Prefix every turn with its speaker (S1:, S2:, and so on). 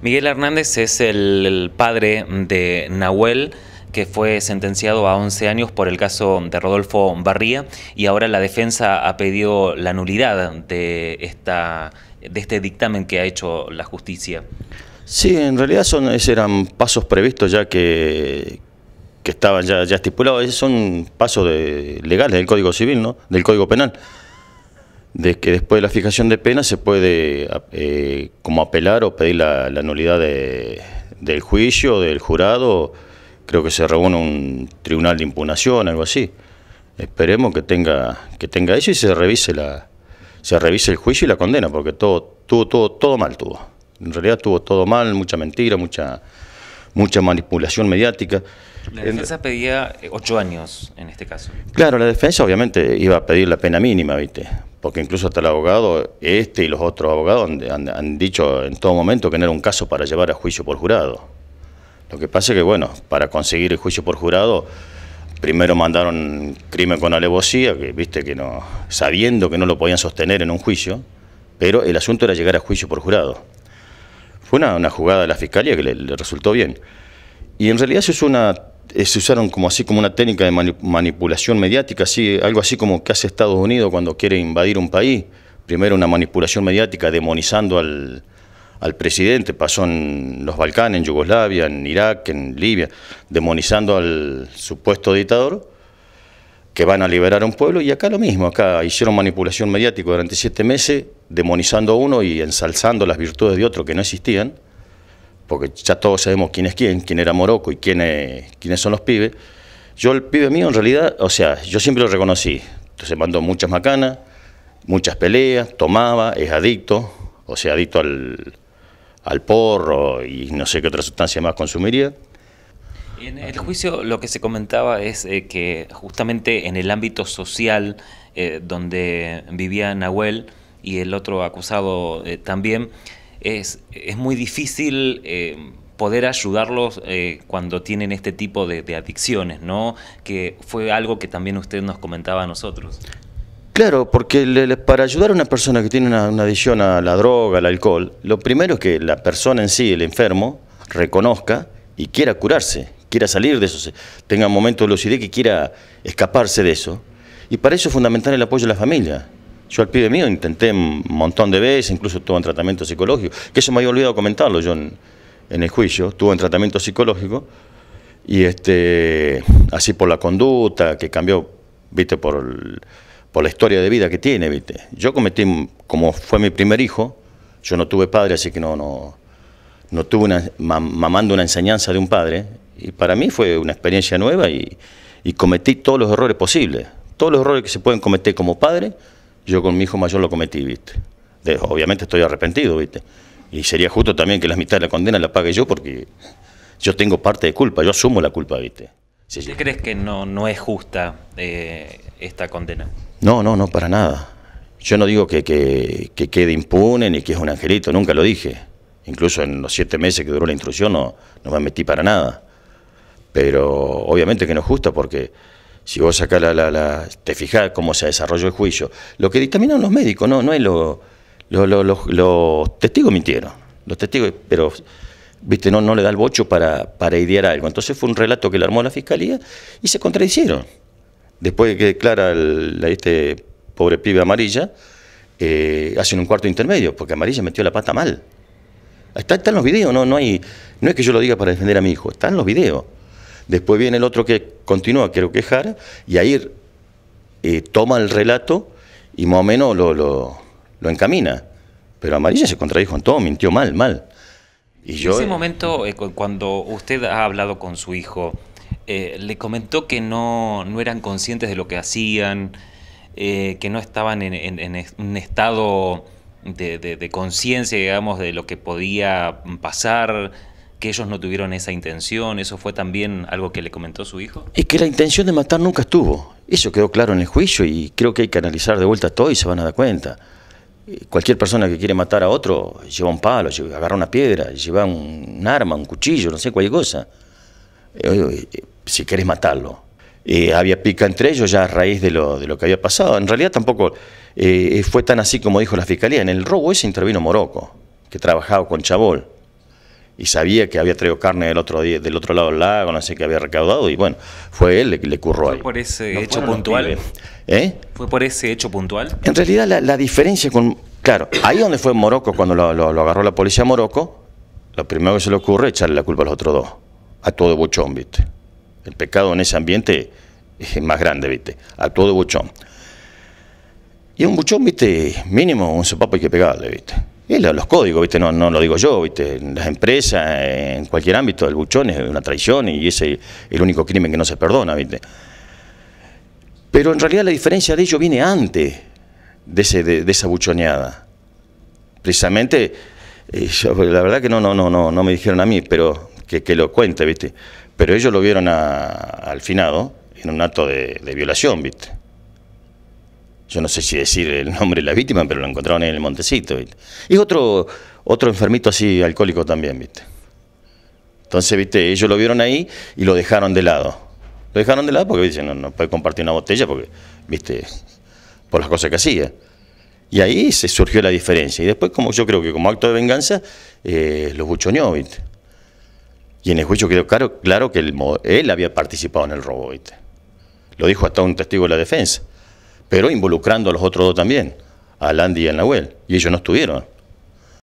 S1: Miguel Hernández es el padre de Nahuel que fue sentenciado a 11 años por el caso de Rodolfo Barría y ahora la defensa ha pedido la nulidad de, esta, de este dictamen que ha hecho la justicia.
S2: Sí, en realidad son, eran pasos previstos ya que, que estaban ya, ya estipulados, son pasos legales del Código Civil, ¿no? del Código Penal de que después de la fijación de pena se puede eh, como apelar o pedir la, nulidad de, del juicio, del jurado, creo que se reúne un tribunal de impugnación, algo así. Esperemos que tenga, que tenga eso y se revise la, se revise el juicio y la condena, porque todo, tuvo todo, todo mal tuvo. En realidad tuvo todo mal, mucha mentira, mucha, mucha manipulación mediática.
S1: La defensa pedía ocho años en este caso.
S2: Claro, la defensa obviamente iba a pedir la pena mínima, ¿viste? porque incluso hasta el abogado, este y los otros abogados han, dicho en todo momento que no era un caso para llevar a juicio por jurado. Lo que pasa es que, bueno, para conseguir el juicio por jurado, primero mandaron crimen con alevosía, que viste que no, sabiendo que no lo podían sostener en un juicio, pero el asunto era llegar a juicio por jurado. Fue una, jugada de la fiscalía que le, resultó bien. Y en realidad eso es una eh, se usaron como así como una técnica de manipulación mediática, así, algo así como que hace Estados Unidos cuando quiere invadir un país. Primero una manipulación mediática demonizando al, al presidente, pasó en los Balcanes, en Yugoslavia, en Irak, en Libia, demonizando al supuesto dictador que van a liberar a un pueblo y acá lo mismo, acá hicieron manipulación mediática durante siete meses, demonizando a uno y ensalzando las virtudes de otro que no existían porque ya todos sabemos quién es quién, quién era Moroco y quién quiénes son los pibes. Yo, el pibe mío, en realidad, o sea, yo siempre lo reconocí. Entonces mandó muchas macanas, muchas peleas, tomaba, es adicto, o sea, adicto al, al porro y no sé qué otra sustancia más consumiría.
S1: En el juicio lo que se comentaba es eh, que justamente en el ámbito social eh, donde vivía Nahuel y el otro acusado eh, también, es, muy difícil... Eh, poder ayudarlos eh, cuando tienen este tipo de, adicciones, ¿no? Que fue algo que también usted nos comentaba a nosotros.
S2: Claro, porque para ayudar a una persona que tiene una, adicción a la droga, al alcohol, lo primero es que la persona en sí, el enfermo, reconozca y quiera curarse, quiera salir de eso, tenga momentos de lucidez que quiera escaparse de eso. Y para eso es fundamental el apoyo de la familia. Yo al pibe mío intenté un montón de veces, incluso estuvo en tratamiento psicológico, que eso me había olvidado comentarlo yo en, el juicio, estuvo en tratamiento psicológico, y este, así por la conducta, que cambió, viste, por, la historia de vida que tiene, viste. Yo cometí, como fue mi primer hijo, yo no tuve padre, así que no, no, no tuve una, mamando una enseñanza de un padre, y para mí fue una experiencia nueva y, y cometí todos los errores posibles, todos los errores que se pueden cometer como padre, yo con mi hijo mayor lo cometí, ¿viste? obviamente estoy arrepentido, ¿viste? Y sería justo también que la mitad de la condena la pague yo porque yo tengo parte de culpa, yo asumo la culpa, ¿viste? Sí, crees que
S1: no, no es justa eh, esta condena?
S2: No, no, no, para nada. Yo no digo que, que, quede impune ni que es un angelito, nunca lo dije. Incluso en los siete meses que duró la instrucción no, no me metí para nada. Pero obviamente que no es justa porque si vos sacás la, la, te fijás cómo se desarrolló el juicio, lo que dictaminaron los médicos, no, no es lo, los testigos mintieron, los testigos, pero viste, no, no le da el bocho para, para idear algo. Entonces fue un relato que le armó la fiscalía y se contradicieron. Después de que declara el, este pobre pibe amarilla, eh, hacen un cuarto intermedio, porque amarilla metió la pata mal. Está, están los videos, no, no hay, no es que yo lo diga para defender a mi hijo, están los videos. Después viene el otro que continúa, quiero quejar y ahí eh, toma el relato y más o menos lo, encamina. Pero Amarilla se contradijo en todo, mintió mal, mal. Y
S1: yo, en ese momento, eh, cuando usted ha hablado con su hijo, eh, le comentó que no, no eran conscientes de lo que hacían, que no estaban en, en, un estado de, de conciencia, digamos, de lo que podía pasar que ellos no tuvieron esa intención? ¿Eso fue también algo que le comentó su hijo? Es que la
S2: intención de matar nunca estuvo. Eso quedó claro en el juicio y creo que hay que analizar de vuelta todo y se van a dar cuenta. Eh, cualquier persona que quiere matar a otro lleva un palo, agarra una piedra, lleva un, arma, un cuchillo, no sé, cualquier cosa. Eh, eh, si querés matarlo. había pica entre ellos ya a raíz de lo, de lo que había pasado. En realidad tampoco fue tan así como dijo la fiscalía. En el robo ese intervino Moroco, que trabajaba con Chabol y sabía que había traído carne del otro día, del otro lado del lago, no sé qué había recaudado, y bueno, fue él, que le curró ¿Fue
S1: por ese hecho puntual? ¿Eh? ¿Fue por ese hecho puntual?
S2: En realidad la, diferencia con... Claro, ahí donde fue Morocco, cuando lo, agarró la policía Morocco, lo primero que se le ocurre es echarle la culpa a los otros dos, a todo de buchón, ¿viste? El pecado en ese ambiente es más grande, ¿viste? A de buchón. Y un buchón, ¿viste? Mínimo un sopapo hay que pegarle, ¿viste? los códigos, ¿viste? No, lo digo yo, ¿viste? las empresas, en cualquier ámbito, el buchón es una traición y ese es el único crimen que no se perdona, ¿viste? Pero en realidad la diferencia de ellos viene antes de, esa buchoneada. Precisamente, eh, la verdad que no, no, no, no, no me dijeron a mí, pero que, lo cuente, ¿viste? Pero ellos lo vieron al finado en un acto de, de violación, ¿viste? yo no sé si decir el nombre de la víctima, pero lo encontraron en el Montecito. Y otro, otro enfermito así alcohólico también, ¿viste? Entonces, ¿viste? Ellos lo vieron ahí y lo dejaron de lado. Lo dejaron de lado porque, dicen, No, no puede compartir una botella porque, ¿viste? Por las cosas que hacía. Y ahí se surgió la diferencia. Y después, como yo creo que como acto de venganza, eh, los buchoneó, ¿viste? Y en el juicio quedó claro, que él había participado en el robo, ¿viste? Lo dijo hasta un testigo de la defensa pero involucrando a los otros dos también, a Landy y a Nahuel, y ellos no estuvieron.